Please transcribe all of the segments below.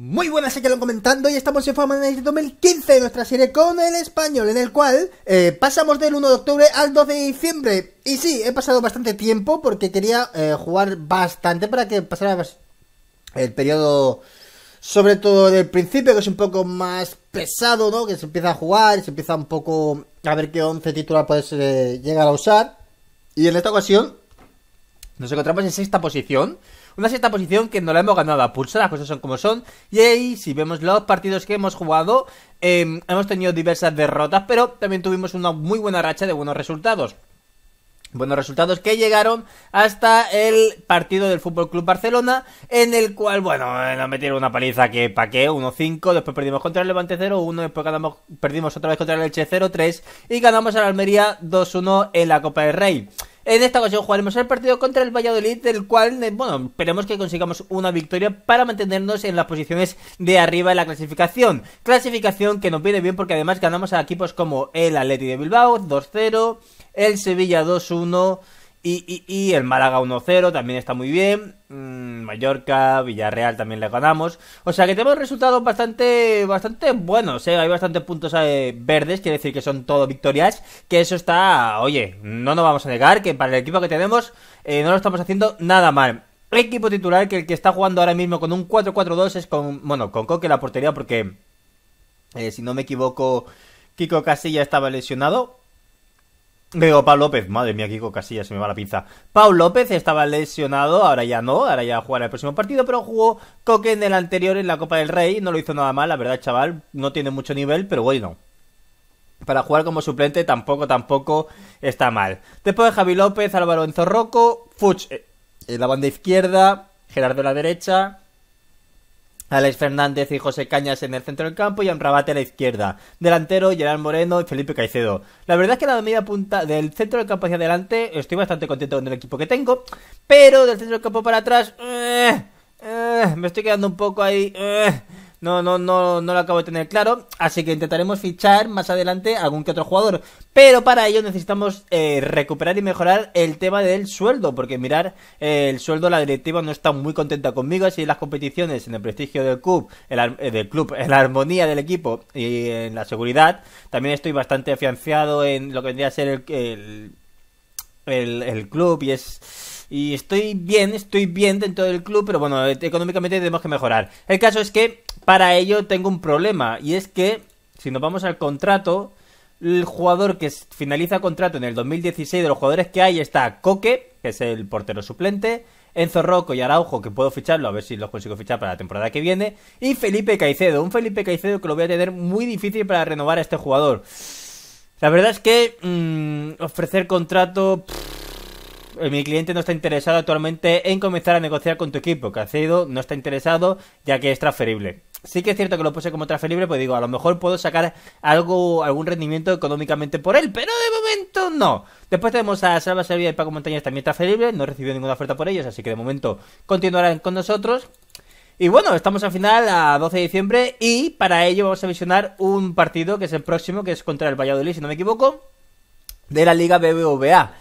Muy buenas, que lo comentando y estamos en Forma de 2015, nuestra serie con el español, en el cual eh, pasamos del 1 de octubre al 12 de diciembre. Y sí, he pasado bastante tiempo porque quería eh, jugar bastante para que pasara el periodo, sobre todo del principio, que es un poco más pesado, ¿no? Que se empieza a jugar, se empieza un poco a ver qué 11 titular puedes eh, llegar a usar. Y en esta ocasión nos encontramos en sexta posición una sexta posición que no la hemos ganado a pulso, las cosas son como son. Y ahí, si vemos los partidos que hemos jugado, em, hemos tenido diversas derrotas, pero también tuvimos una muy buena racha de buenos resultados. Buenos resultados que llegaron hasta el partido del FC Barcelona, en el cual, bueno, nos metieron una paliza que qué, 1-5, después perdimos contra el Levante 0-1, después ganamos, perdimos otra vez contra el Elche 0-3 y ganamos a la Almería 2-1 en la Copa del Rey. En esta ocasión jugaremos el partido contra el Valladolid, del cual, eh, bueno, esperemos que consigamos una victoria para mantenernos en las posiciones de arriba de la clasificación. Clasificación que nos viene bien porque además ganamos a equipos como el Atleti de Bilbao 2-0, el Sevilla 2-1. Y, el Málaga 1-0 también está muy bien. Mm, Mallorca, Villarreal también le ganamos. O sea que tenemos resultados bastante, bastante buenos. ¿eh? Hay bastantes puntos eh, verdes, quiere decir que son todo victorias. Que eso está, oye, no nos vamos a negar que para el equipo que tenemos eh, no lo estamos haciendo nada mal. Equipo titular que el que está jugando ahora mismo con un 4-4-2 es con, bueno, con Coque la portería porque, si no me equivoco, Kiko Casilla estaba lesionado. Digo, Pau López, madre mía, Kiko Casillas, se me va la pinza. Pau López estaba lesionado, ahora ya no, ahora ya jugar el próximo partido, pero jugó Coque en el anterior en la Copa del Rey, no lo hizo nada mal, la verdad, chaval, no tiene mucho nivel, pero bueno. Para jugar como suplente tampoco, tampoco está mal. Después de Javi López, Álvaro Enzorroco, Fuchs eh, en la banda izquierda, Gerardo en la derecha, Alex Fernández y José Cañas en el centro del campo y rabate a la izquierda. Delantero, Gerard Moreno y Felipe Caicedo. La verdad es que la media punta del centro del campo hacia adelante estoy bastante contento con el equipo que tengo, pero del centro del campo para atrás... Eh, eh, me estoy quedando un poco ahí... Eh, no, no, no, no lo acabo de tener claro. Así que intentaremos fichar más adelante algún que otro jugador. Pero para ello necesitamos eh, recuperar y mejorar el tema del sueldo. Porque mirar, eh, el sueldo, la directiva no está muy contenta conmigo. Así las competiciones, en el prestigio del club, el, eh, del club, en la armonía del equipo y en la seguridad. También estoy bastante afianciado en lo que vendría a ser el, el, el club y es y estoy bien, estoy bien dentro del club, pero bueno, eh, económicamente tenemos que mejorar. El caso es que para ello tengo un problema, y es que si nos vamos al contrato, el jugador que finaliza contrato en el 2016 de los jugadores que hay está Coque, que es el portero suplente, Enzo Rocco y Araujo, que puedo ficharlo, a ver si los consigo fichar para la temporada que viene, y Felipe Caicedo, un Felipe Caicedo que lo voy a tener muy difícil para renovar a este jugador. La verdad es que mm, ofrecer contrato... Eh, mi cliente no está interesado actualmente en comenzar a negociar con tu equipo, que ha sido, no está interesado ya que es transferible. Sí que es cierto que lo puse como transferible, pues digo, a lo mejor puedo sacar algo, algún rendimiento económicamente por él, pero de momento no. Después tenemos a Salva Servía y Paco Montañas también transferible, no recibió ninguna oferta por ellos, así que de momento continuarán con nosotros. Y bueno, estamos al final a 12 de diciembre y para ello vamos a visionar un partido que es el próximo, que es contra el Valladolid, si no me equivoco, de la Liga BBVA.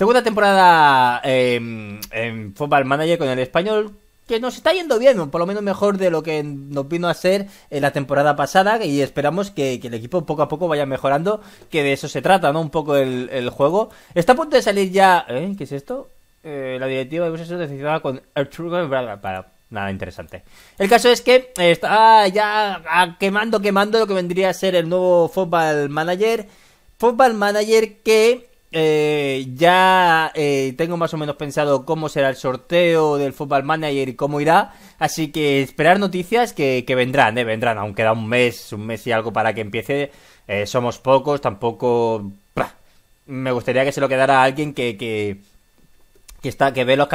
Segunda temporada em, en, Football Manager con el español que nos está yendo bien, por lo menos mejor de lo que nos vino a ser en la temporada pasada y esperamos que, el equipo poco a poco vaya mejorando, que de eso se trata, ¿no? Un poco el, juego. Está a punto de salir ya... ¿Eh? ¿Qué es esto? Eh, la directiva de proceso decidida con Arturo para nada interesante. El caso es que está ya ah, quemando, quemando lo que vendría a ser el nuevo Football Manager. Football Manager que eh, ya eh, tengo más o menos pensado cómo será el sorteo del Football Manager y cómo irá. Así que esperar noticias que, vendrán, eh, vendrán. Aunque da un mes, un mes y algo para que empiece. Eh, somos pocos, tampoco... me gustaría que se lo quedara a alguien que... que, que está, que ve los,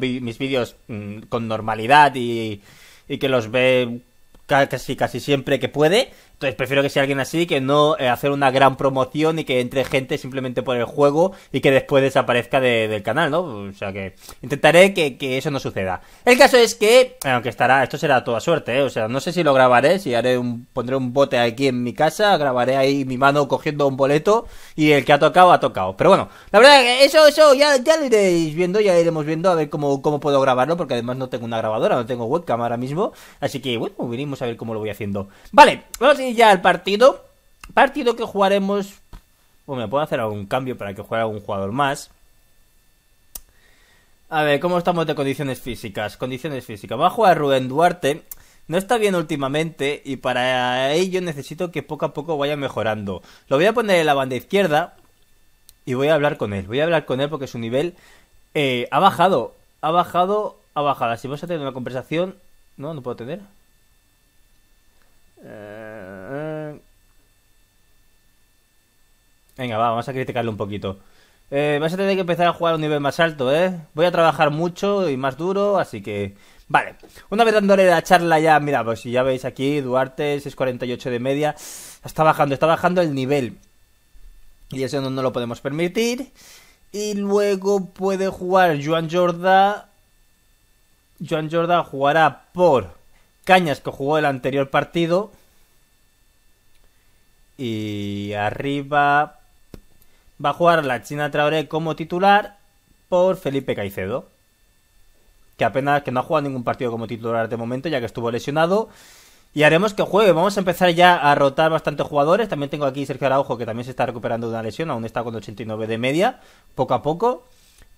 mis vídeos mm, con normalidad y, y que los ve casi casi siempre que puede entonces prefiero que sea alguien así que no eh, hacer una gran promoción y que entre gente simplemente por el juego y que después desaparezca del canal, ¿no? O sea que intentaré que, eso no suceda. El caso es que, aunque estará, esto será toda suerte, ¿eh? O sea, no sé si lo grabaré, si haré un, pondré un bote aquí en mi casa, grabaré ahí mi mano cogiendo un boleto y el que ha tocado ha tocado. Pero bueno, la verdad, que eso, eso, ya, ya lo iréis viendo, ya iremos viendo a ver cómo, cómo puedo grabarlo, porque además no tengo una grabadora, no tengo webcam ahora mismo. Así que bueno, veremos a ver cómo lo voy haciendo. Vale, vamos a y ya el partido. Partido que jugaremos. o pues me puedo hacer algún cambio para que juegue algún jugador más. A ver, ¿cómo estamos de condiciones físicas? Condiciones físicas. Va a jugar Rubén Duarte. No está bien últimamente y para ello necesito que poco a poco vaya mejorando. Lo voy a poner en la banda izquierda y voy a hablar con él. Voy a hablar con él porque su nivel eh, ha bajado. Ha bajado, ha bajado. Si vamos a tener una conversación... No, no puedo tener. Eh... Venga, vamos a criticarle un poquito. Eh, vas a tener que empezar a jugar a un nivel más alto, ¿eh? Voy a trabajar mucho y más duro, así que... Vale, una vez dándole la charla ya, mira, pues si ya veis aquí, Duarte, 6.48 de media, está bajando, está bajando el nivel. Y eso no, no lo podemos permitir. Y luego puede jugar Joan Jorda. Joan Jorda jugará por Cañas, que jugó el anterior partido. Y arriba va a jugar la China Traoré como titular por Felipe Caicedo. Que apenas que no ha jugado ningún partido como titular de momento, ya que estuvo lesionado. Y haremos que juegue. Vamos a empezar ya a rotar bastantes jugadores. También tengo aquí Sergio Araujo, que también se está recuperando de una lesión. Aún está con 89 de media, poco a poco.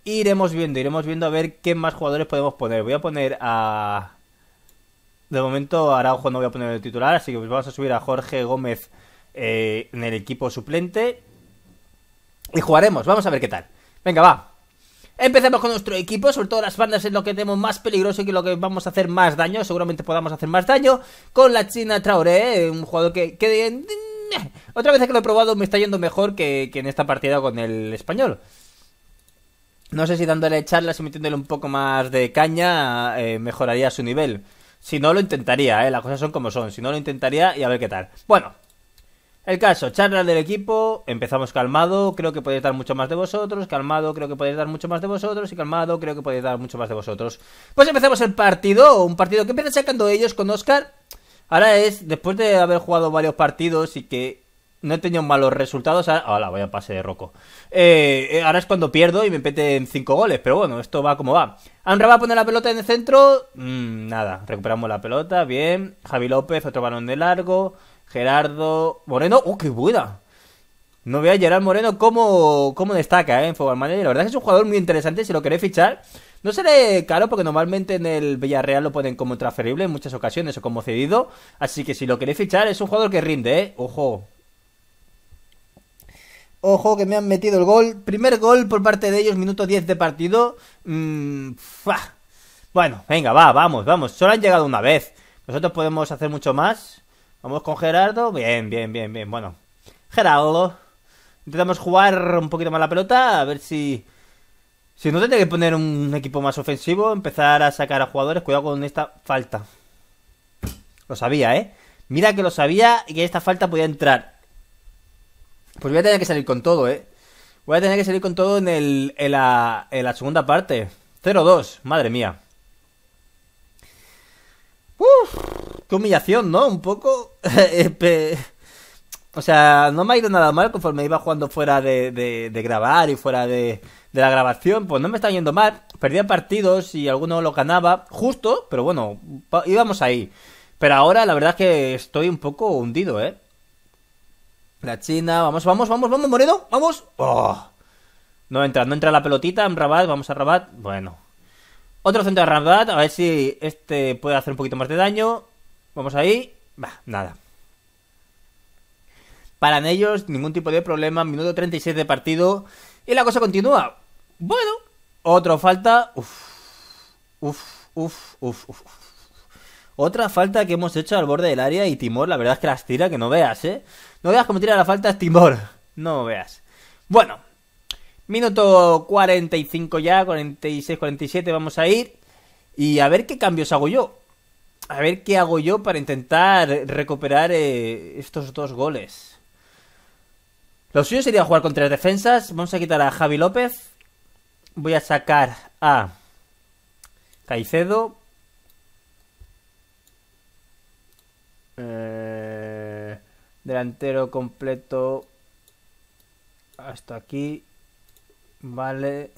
iremos viendo, iremos viendo a ver qué más jugadores podemos poner. Voy a poner a... De momento Araujo no voy a poner de titular, así que pues vamos a subir a Jorge Gómez eh, en el equipo suplente. Y jugaremos, vamos a ver qué tal. Venga, va. Empecemos con nuestro equipo, sobre todo las bandas es lo que tenemos más peligroso y que lo que vamos a hacer más daño, seguramente podamos hacer más daño con la China Traoré, eh, un jugador que, eh, otra vez que lo he probado me está yendo mejor que, en esta partida con el español. No sé si dándole charlas y metiéndole un poco más de caña eh, mejoraría su nivel. Si no, lo intentaría, ¿eh? Las cosas son como son. Si no, lo intentaría y a ver qué tal. Bueno, el caso, charla del equipo, empezamos calmado, creo que podéis dar mucho más de vosotros, calmado, creo que podéis dar mucho más de vosotros, y calmado, creo que podéis dar mucho más de vosotros. Pues empezamos el partido, un partido que empieza sacando ellos con Oscar. Ahora es, después de haber jugado varios partidos y que no he tenido malos resultados, ahora, voy a pase de roco. Eh, eh, ahora es cuando pierdo y me peten 5 goles, pero bueno, esto va como va. Anra va a poner la pelota en el centro, mm, nada, recuperamos la pelota, bien. Javi López, otro balón de largo. Gerardo Moreno. ¡Oh, qué buena! No a Gerard Moreno como cómo destaca ¿eh? en Football Manager. La verdad es que es un jugador muy interesante. Si lo queréis fichar, no seré caro porque normalmente en el Villarreal lo ponen como transferible en muchas ocasiones o como cedido. Así que si lo queréis fichar, es un jugador que rinde, ¿eh? Ojo. Ojo que me han metido el gol. Primer gol por parte de ellos, minuto 10 de partido. Mm, bueno, venga, va, vamos, vamos. Solo han llegado una vez. Nosotros podemos hacer mucho más. Vamos con Gerardo. Bien, bien, bien, bien. Bueno, Gerardo. Intentamos jugar un poquito más la pelota. A ver si. Si no tendría que poner un equipo más ofensivo, empezar a sacar a jugadores. Cuidado con esta falta. Lo sabía, ¿eh? Mira que lo sabía y que esta falta podía entrar. Pues voy a tener que salir con todo, ¿eh? Voy a tener que salir con todo en, el, en, la, en la segunda parte. 0-2, madre mía. Uf, qué humillación, ¿no? Un poco. Este, o sea, no me ha ido nada mal conforme iba jugando fuera de, grabar y fuera de, la grabación. Pues no me está yendo mal. Perdía partidos y alguno lo ganaba. Justo, pero bueno, íbamos ahí. Pero ahora la verdad es que estoy un poco hundido, ¿eh? La China, vamos, vamos, vamos, vamos, Moreno, vamos. Oh. No entra, no entra la pelotita, en Rabat, vamos a Rabat. Bueno. Otro centro de Rabat, a ver si este puede hacer un poquito más de daño. Vamos ahí. Bah, nada. Para ellos, ningún tipo de problema. Minuto 36 de partido. Y la cosa continúa. Bueno, otra falta. Uf, uf, uf, uf, Otra falta que hemos hecho al borde del área y Timor, la verdad es que las tira, que no veas, ¿eh? No veas cómo tira la falta Timor. No veas. Bueno, minuto 45 ya, 46, 47 vamos a ir. Y a ver qué cambios hago yo a ver qué hago yo para intentar recuperar eh, estos dos goles. Lo suyo sería jugar con tres defensas. Vamos a quitar a Javi López. Voy a sacar a Caicedo. Eh, delantero completo. Hasta aquí. Vale.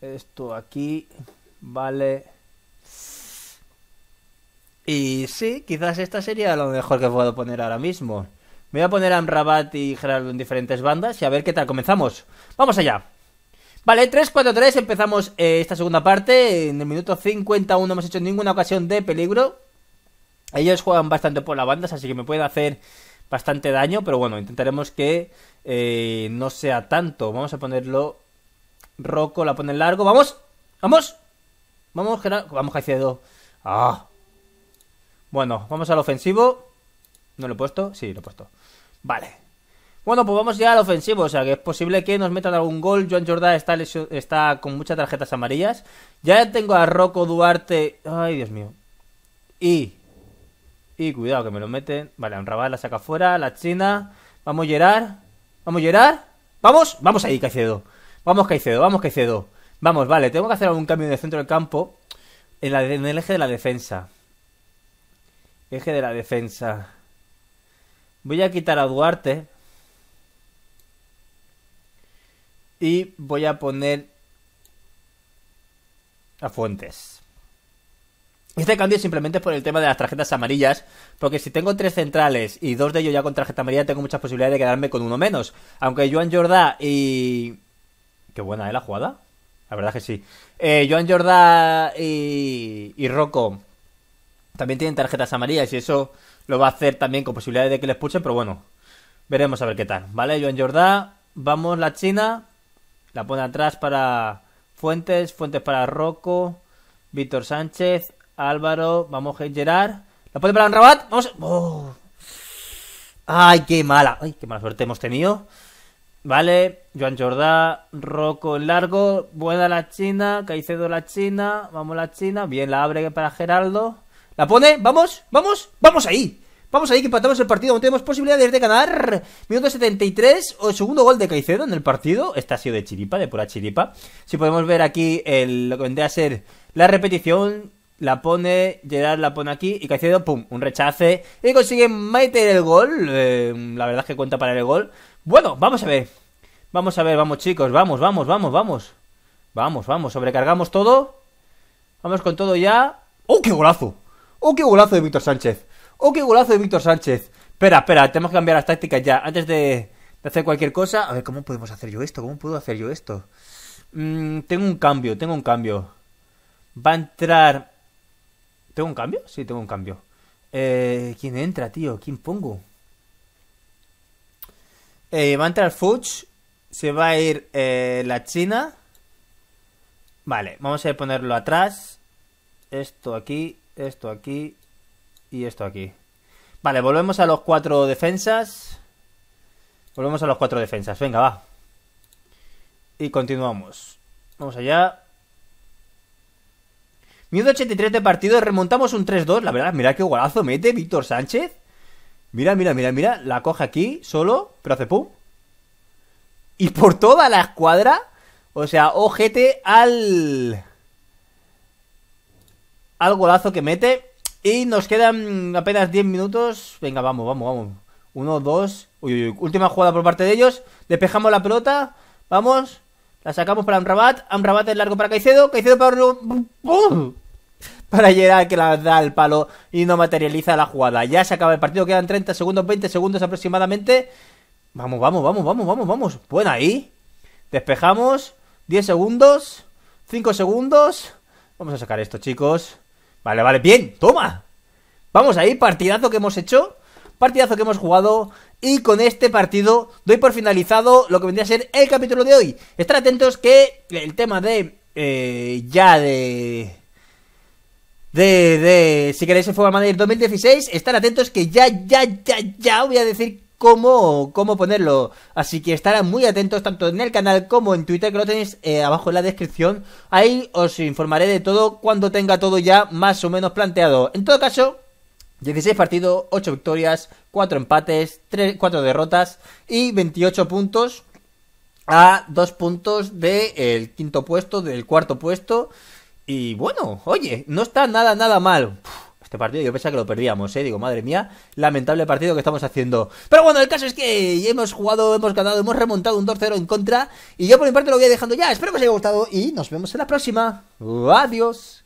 Esto aquí. Vale. Y sí, quizás esta sería lo mejor que puedo poner ahora mismo. Me voy a poner a rabat y Gerardo en diferentes bandas y a ver qué tal comenzamos. ¡Vamos allá! Vale, 3-4-3, empezamos eh, esta segunda parte. En el minuto 51 no hemos hecho ninguna ocasión de peligro. Ellos juegan bastante por las bandas, así que me puede hacer bastante daño, pero bueno, intentaremos que eh, no sea tanto. Vamos a ponerlo. roco la pone largo. ¡Vamos! ¡Vamos! ¡Vamos, Gerardo! ¡Vamos, Caicedo! ¡Ah! Bueno, vamos al ofensivo. ¿No lo he puesto? Sí, lo he puesto. Vale. Bueno, pues vamos ya al ofensivo. O sea, que es posible que nos metan algún gol. Joan Jordá está, está con muchas tarjetas amarillas. Ya tengo a Rocco Duarte. Ay, Dios mío. Y. Y cuidado que me lo meten. Vale, un Rabal la saca fuera. La China. Vamos, a Gerard. Vamos, a Gerard. Vamos. Vamos ahí, Caicedo. Vamos, Caicedo. Vamos, Caicedo. Vamos, vale. Tengo que hacer algún cambio de centro del campo. En, en el eje de la defensa. Eje de la defensa. Voy a quitar a Duarte. Y voy a poner a Fuentes. Este cambio simplemente por el tema de las tarjetas amarillas, porque si tengo tres centrales y dos de ellos ya con tarjeta amarilla, tengo muchas posibilidades de quedarme con uno menos. Aunque Joan Jordá y... Qué buena, ¿eh? La jugada. La verdad que sí. Eh, Joan Jordá y... y Rocco también tienen tarjetas amarillas y eso lo va a hacer también con posibilidades de que les puchen, pero bueno, veremos a ver qué tal. ¿Vale? Joan Jordá, vamos la China, la pone atrás para Fuentes, Fuentes para Rocco, Víctor Sánchez, Álvaro, vamos a Gerard, la pone para Rabat, vamos... Oh. ¡Ay, qué mala! ¡Ay, qué mala suerte hemos tenido! Vale, Joan Jordá, Rocco en largo, buena la China, Caicedo la China, vamos la China, bien la abre para Geraldo, la pone, vamos, vamos, vamos ahí. Vamos ahí que empatamos el partido, tenemos posibilidades de ganar. Minuto 73, o segundo gol de Caicedo en el partido. Esta ha sido de chiripa, de pura chiripa. Si podemos ver aquí el, lo que vendría a ser la repetición, la pone, Gerard la pone aquí y Caicedo, pum, un rechace. Y consigue meter el gol. Eh, la verdad es que cuenta para el gol. Bueno, vamos a ver. Vamos a ver, vamos chicos, vamos, vamos, vamos, vamos. Vamos, vamos, sobrecargamos todo. Vamos con todo ya. ¡Oh, qué golazo! ¡Oh, qué golazo de Víctor Sánchez! ¡Oh, qué golazo de Víctor Sánchez! Espera, espera, tenemos que cambiar las tácticas ya. Antes de, hacer cualquier cosa. A ver, ¿cómo podemos hacer yo esto? ¿Cómo puedo hacer yo esto? Mm, tengo un cambio, tengo un cambio. Va a entrar. ¿Tengo un cambio? Sí, tengo un cambio. Eh, ¿Quién entra, tío? ¿Quién pongo? Eh, va a entrar Fuchs. Se va a ir eh, la China. Vale, vamos a ponerlo atrás. Esto aquí esto aquí y esto aquí. Vale, volvemos a los cuatro defensas. Volvemos a los cuatro defensas. Venga, va. Y continuamos. Vamos allá. Minuto 83 de partido, remontamos un 3-2. La verdad, mira qué golazo mete Víctor Sánchez. Mira, mira, mira, mira. La coge aquí, solo, pero hace pum. Y por toda la escuadra. O sea, ojete al algo golazo que mete. Y nos quedan apenas 10 minutos. Venga, vamos, vamos, vamos. Uno, dos. Última jugada por parte de ellos. Despejamos la pelota. Vamos. La sacamos para Amrabat. Amrabat es largo para Caicedo. Caicedo para... ¡Bum! Para Gerard que la da el palo y no materializa la jugada. Ya se acaba el partido. Quedan 30 segundos, 20 segundos aproximadamente. Vamos, vamos, vamos, vamos, vamos, vamos. Buena ahí. Despejamos. 10 segundos. 5 segundos. Vamos a sacar esto, chicos. Vale, vale, bien, toma. Vamos ahí, partidazo que hemos hecho, partidazo que hemos jugado. Y con este partido doy por finalizado lo que vendría a ser el capítulo de hoy. Estar atentos que el tema de. Eh, ya de. De, de, si queréis el Football Manager 2016, estar atentos que ya, ya, ya, ya voy a decir cómo, cómo ponerlo. Así que estarán muy atentos tanto en el canal como en Twitter, que lo tenéis eh, abajo en la descripción. Ahí os informaré de todo cuando tenga todo ya más o menos planteado. En todo caso, 16 partidos, 8 victorias, 4 empates, 4 derrotas y 28 puntos a 2 puntos del quinto puesto, del cuarto puesto. Y bueno, oye, no está nada, nada mal este partido yo pensaba que lo perdíamos, ¿eh? Digo, madre mía, lamentable partido que estamos haciendo. Pero bueno, el caso es que hemos jugado, hemos ganado, hemos remontado un 2-0 en contra. Y yo por mi parte lo voy dejando ya. Espero que os haya gustado y nos vemos en la próxima. Adiós.